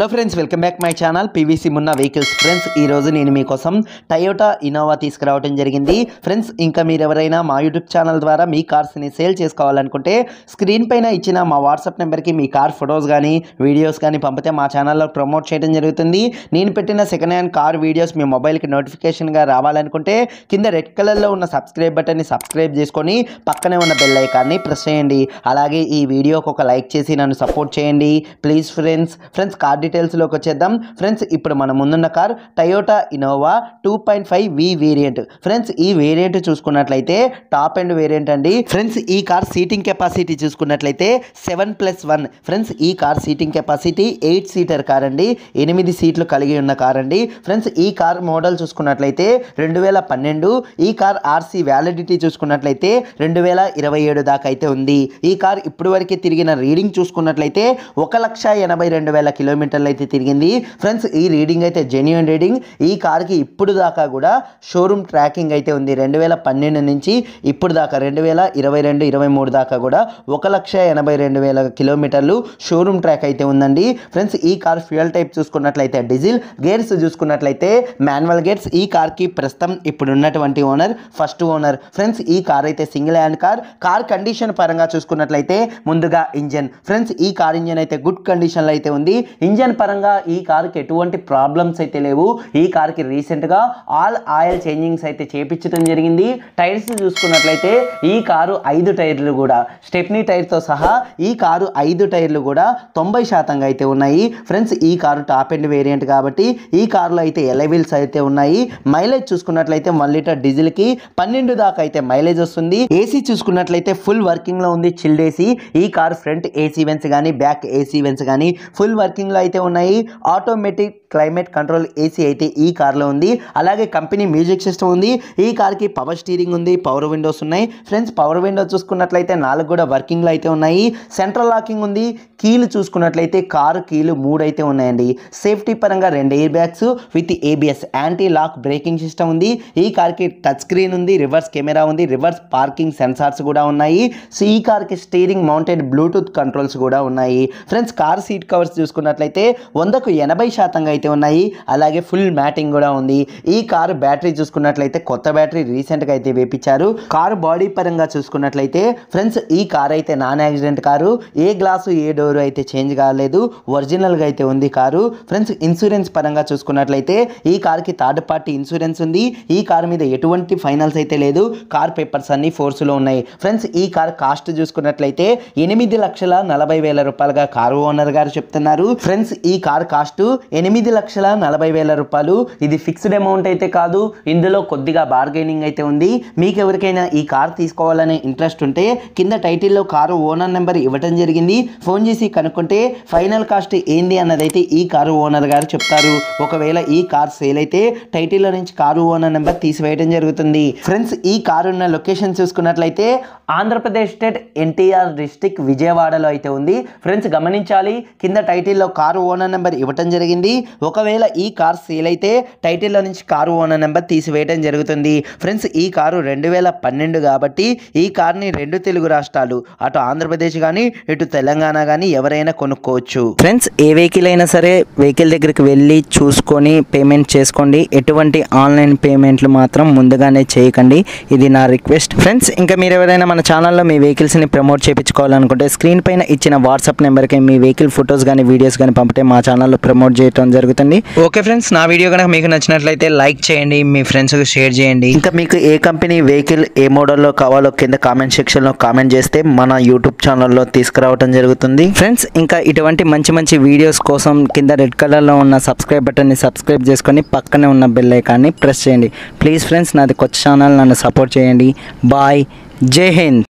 hello friends welcome back my channel PVC Munna vehicles friends ఈరోజు నేను మీకోసం టయోటా ఇనోవా తీసుకురావడం జరిగింది ఫ్రెండ్స్ ఇంకా మీరు ఎవరైనా మా యూట్యూబ్ ఛానల్ ద్వారా మీ కార్స్ని సేల్ చేసుకోవాలనుకుంటే స్క్రీన్ పైన ఇచ్చిన మా వాట్సాప్ నెంబర్కి మీ కార్ ఫొటోస్ కానీ వీడియోస్ కానీ పంపితే మా ఛానల్లో ప్రమోట్ చేయడం జరుగుతుంది నేను పెట్టిన సెకండ్ హ్యాండ్ కార్ వీడియోస్ మీ మొబైల్కి నోటిఫికేషన్గా రావాలనుకుంటే కింద రెడ్ కలర్లో ఉన్న సబ్స్క్రైబ్ బటన్ని సబ్స్క్రైబ్ చేసుకొని పక్కనే ఉన్న బెల్ ఐకాన్ని ప్రెస్ చేయండి అలాగే ఈ వీడియోకి ఒక లైక్ చేసి నన్ను సపోర్ట్ చేయండి ప్లీజ్ ఫ్రెండ్స్ ఫ్రెండ్స్ కార్ డీటెయిల్స్లోకి వచ్చేద్దాం ఫ్రెండ్స్ ఇప్పుడు మన ముందున్న car Toyota Innova two point five V variant friends ఈ వేరియంట్ చూసుకున్నట్లయితే టాప్ అండ్ వేరియంట్ అండి ఫ్రెండ్స్ ఈ కార్ సీటింగ్ కెపాసిటీ చూసుకున్నట్లయితే సెవెన్ ప్లస్ వన్ ఫ్రెండ్స్ ఈ car seating capacity eight seater car అండి ఎనిమిది సీట్లు కలిగి ఉన్న కార్ అండి ఫ్రెండ్స్ ఈ కార్ మోడల్ చూసుకున్నట్లయితే రెండు వేల పన్నెండు ఈ కార్ ఆర్సీ వ్యాలిడిటీ చూసుకున్నట్లయితే రెండు వేల ఇరవై ఏడు దాకా అయితే ఉంది ఈ కార్ ఇప్పుడు తిరిగిన రీడింగ్ చూసుకున్నట్లయితే ఒక లక్ష ఎనభై రెండు వేల కిలోమీటర్లు మోడల్ అయితే తిరిగింది ఫ్రెండ్స్ ఈ రీడింగ్ అయితే జెన్యున్ రీడింగ్ ఈ కార్కి ఇప్పుడు దాకా కూడా షోరూమ్ ట్రాకింగ్ అయితే ఉంది రెండు వేల పన్నెండు నుంచి ఇప్పుడు దాకా రెండు వేల ఇరవై రెండు ఇరవై మూడు దాకా కూడా ఒక లక్ష ఎనభై రెండు వేల కిలోమీటర్లు షోరూమ్ ట్రాక్ అయితే ఉందండి ఫ్రెండ్స్ ఈ కార్ ఫ్యూయల్ టైప్ చూసుకున్నట్లయితే డీజిల్ గేర్స్ చూసుకున్నట్లయితే మాన్యువల్ గేర్స్ ఈ కార్కి ప్రస్తుతం ఇప్పుడు ఉన్నటువంటి ఓనర్ ఫస్ట్ ఓనర్ ఫ్రెండ్స్ ఈ కార్ అయితే single hand car car condition పరంగా చూసుకున్నట్లయితే ముందుగా ఇంజన్ ఫ్రెండ్స్ ఈ కార్ ఇంజన్ అయితే గుడ్ కండిషన్లో అయితే ఉంది ఇంజన్ ఇంజన్ పరంగా ఈ కి ఎటువంటి ప్రాబ్లమ్స్ అయితే లేవు ఈ రీసెంట్ రీసెంట్గా ఆల్ ఆయిల్ చేంజింగ్స్ అయితే చేపించడం జరిగింది టైర్స్ చూసుకున్నట్లయితే ఈ కారు ఐదు టైర్లు కూడా స్టెప్నీ టైర్తో సహా ఈ కారు ఐదు టైర్లు కూడా తొంభై శాతంగా అయితే ఉన్నాయి ఫ్రెండ్స్ ఈ కారు టాప్ ఎండ్ వేరియంట్ కాబట్టి ఈ కారులో అయితే ఎలవీల్స్ అయితే ఉన్నాయి మైలేజ్ చూసుకున్నట్లయితే వన్ లీటర్ డీజిల్కి పన్నెండు దాకా అయితే మైలేజ్ వస్తుంది ఏసీ చూసుకున్నట్లయితే ఫుల్ వర్కింగ్లో ఉంది చిల్డ్ ఏసీ ఈ కారు ఫ్రంట్ ఏసీ వెన్స్ కానీ బ్యాక్ ఏసీ వెన్స్ కానీ ఫుల్ వర్కింగ్లో లో అయితే ఉన్నాయి ఆటోమేటిక్ క్లైమేట్ కంట్రోల్ ఏసీ అయితే ఈ కార్లో ఉంది అలాగే కంపెనీ మ్యూజిక్ సిస్టమ్ ఉంది ఈ కార్కి పవర్ స్టీరింగ్ ఉంది పవర్ విండోస్ ఉన్నాయి ఫ్రెండ్స్ పవర్ విండో చూసుకున్నట్లయితే నాలుగు కూడా వర్కింగ్లు అయితే ఉన్నాయి సెంట్రల్ లాకింగ్ ఉంది కీలు చూసుకున్నట్లయితే కారు కీలు మూడు అయితే ఉన్నాయండి సేఫ్టీ పరంగా రెండు air bags with ABS anti lock braking system ఉంది ఈ కార్కి టచ్ స్క్రీన్ ఉంది రివర్స్ కెమెరా ఉంది రివర్స్ పార్కింగ్ సెన్సార్స్ కూడా ఉన్నాయి సో ఈ కార్కి స్టీరింగ్ మౌంటెడ్ బ్లూటూత్ కంట్రోల్స్ కూడా ఉన్నాయి ఫ్రెండ్స్ కార్ సీట్ కవర్స్ చూసుకున్నట్లయితే వందకు ఎనభై శాతంగా అయితే ఉన్నాయి అలాగే ఫుల్ మ్యాటింగ్ కూడా ఉంది ఈ కారు బ్యాటరీ చూసుకున్నట్లయితే కొత్త బ్యాటరీ రీసెంట్గా అయితే వేపించారు కారు బాడీ పరంగా చూసుకున్నట్లయితే ఫ్రెండ్స్ ఈ కార్ అయితే నాన్ యాక్సిడెంట్ కారు ఏ గ్లాసు ఏ డోర్ అయితే చేంజ్ కాలేదు ఒరిజినల్గా అయితే ఉంది కారు ఫ్రెండ్స్ ఇన్సూరెన్స్ పరంగా చూసుకున్నట్లయితే ఈ కి థర్డ్ పార్టీ ఇన్సూరెన్స్ ఉంది ఈ కార్ మీద ఎటువంటి ఫైనల్స్ అయితే లేదు కార్ పేపర్స్ అన్ని ఫోర్స్లో ఉన్నాయి ఫ్రెండ్స్ ఈ కార్ కాస్ట్ చూసుకున్నట్లయితే ఎనిమిది లక్షల నలభై వేల రూపాయలుగా కారు ఓనర్ గారు చెప్తున్నారు ఫ్రెండ్స్ ఈ కార్ కాస్ట్ ఎనిమిది తొమ్మిది లక్షల నలభై వేల రూపాయలు ఇది ఫిక్స్డ్ అమౌంట్ అయితే కాదు ఇందులో కొద్దిగా బార్గెనింగ్ అయితే ఉంది మీకు ఎవరికైనా ఈ కార్ తీసుకోవాలనే ఇంట్రెస్ట్ ఉంటే కింద టైటిల్లో కారు ఓనర్ నెంబర్ ఇవ్వటం జరిగింది ఫోన్ చేసి కనుక్కుంటే ఫైనల్ కాస్ట్ ఏంది అన్నదైతే ఈ కారు ఓనర్ గారు చెప్తారు ఒకవేళ ఈ కార్ సేల్ అయితే టైటిల్లో నుంచి కారు ఓనర్ నెంబర్ తీసివేయడం జరుగుతుంది ఫ్రెండ్స్ ఈ కారు ఉన్న లొకేషన్ చూసుకున్నట్లయితే ఆంధ్రప్రదేశ్ స్టేట్ ఎన్టీఆర్ డిస్టిక్ విజయవాడలో అయితే ఉంది ఫ్రెండ్స్ గమనించాలి కింద టైటిల్లో కారు ఓనర్ నెంబర్ ఇవ్వటం జరిగింది ఒకవేళ ఈ కార్ సేల్ అయితే టైటిల్లో నుంచి కారు ఓనర్ నెంబర్ తీసివేయడం జరుగుతుంది ఫ్రెండ్స్ ఈ కారు రెండు వేల పన్నెండు కాబట్టి ఈ కార్ని రెండు తెలుగు రాష్ట్రాలు అటు ఆంధ్రప్రదేశ్ కానీ ఇటు తెలంగాణ కానీ ఎవరైనా కొనుక్కోవచ్చు ఫ్రెండ్స్ ఏ వెహికల్ అయినా సరే వెహికల్ దగ్గరికి వెళ్ళి చూసుకొని పేమెంట్ చేసుకోండి ఎటువంటి ఆన్లైన్ పేమెంట్లు మాత్రం ముందుగానే చేయకండి ఇది నా రిక్వెస్ట్ ఫ్రెండ్స్ ఇంకా మీరు ఎవరైనా మన ఛానల్లో మీ వెహికల్స్ని ప్రమోట్ చేయించుకోవాలనుకుంటే స్క్రీన్ పైన ఇచ్చిన వాట్సాప్ నెంబర్కి మీ వెహికల్ ఫొటోస్ కానీ వీడియోస్ కానీ పంపితే మా ఛానల్లో ప్రమోట్ చేయడం జరుగుతుంది జరుగుతుంది ఓకే ఫ్రెండ్స్ నా వీడియో కనుక మీకు నచ్చినట్లయితే లైక్ చేయండి మీ ఫ్రెండ్స్కి షేర్ చేయండి ఇంకా మీకు ఏ కంపెనీ వెహికల్ ఏ మోడల్లో కావాలో కింద కామెంట్ సెక్షన్లో కామెంట్ చేస్తే మన యూట్యూబ్ ఛానల్లో తీసుకురావడం జరుగుతుంది ఫ్రెండ్స్ ఇంకా ఇటువంటి మంచి మంచి వీడియోస్ కోసం కింద రెడ్ కలర్లో ఉన్న సబ్స్క్రైబ్ బటన్ని సబ్స్క్రైబ్ చేసుకొని పక్కనే ఉన్న బెల్ ఐకాన్ని ప్రెస్ చేయండి ప్లీజ్ ఫ్రెండ్స్ నాది కొత్త ఛానల్ నన్ను సపోర్ట్ చేయండి బాయ్ జై హింద్